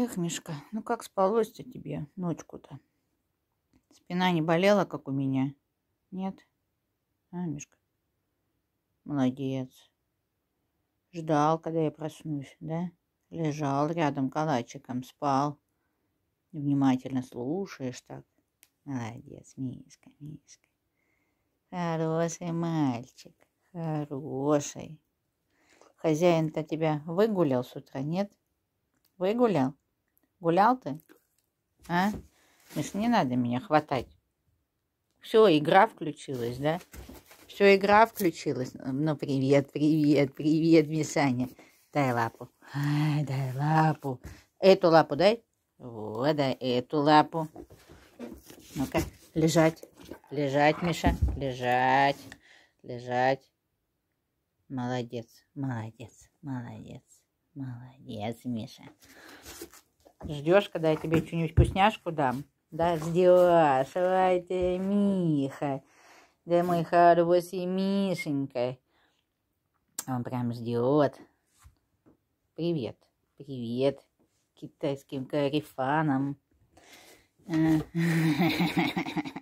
Эх, Мишка, ну как спалось-то тебе ночку-то? Спина не болела, как у меня? Нет? А, Мишка? Молодец. Ждал, когда я проснусь, да? Лежал рядом калачиком, спал. Внимательно слушаешь так. Молодец, Мишка, Мишка. Хороший мальчик, хороший. Хозяин-то тебя выгулял с утра, нет? Выгулял? Гулял ты? А? Миша не надо меня хватать. Все, игра включилась, да? Все, игра включилась. Ну, привет, привет, привет, Мишаня. Дай лапу. Ай, дай лапу. Эту лапу дай. Вот, дай эту лапу. Ну-ка, лежать. Лежать, Миша. Лежать. Лежать. Молодец, молодец, молодец, молодец, Миша. Ждешь, когда я тебе что-нибудь вкусняшку дам? Да, сделаешь, Ай ты, Миха. Да, мой хороший Мишенька. Он прям ждет. Привет. Привет. Китайским карифаном.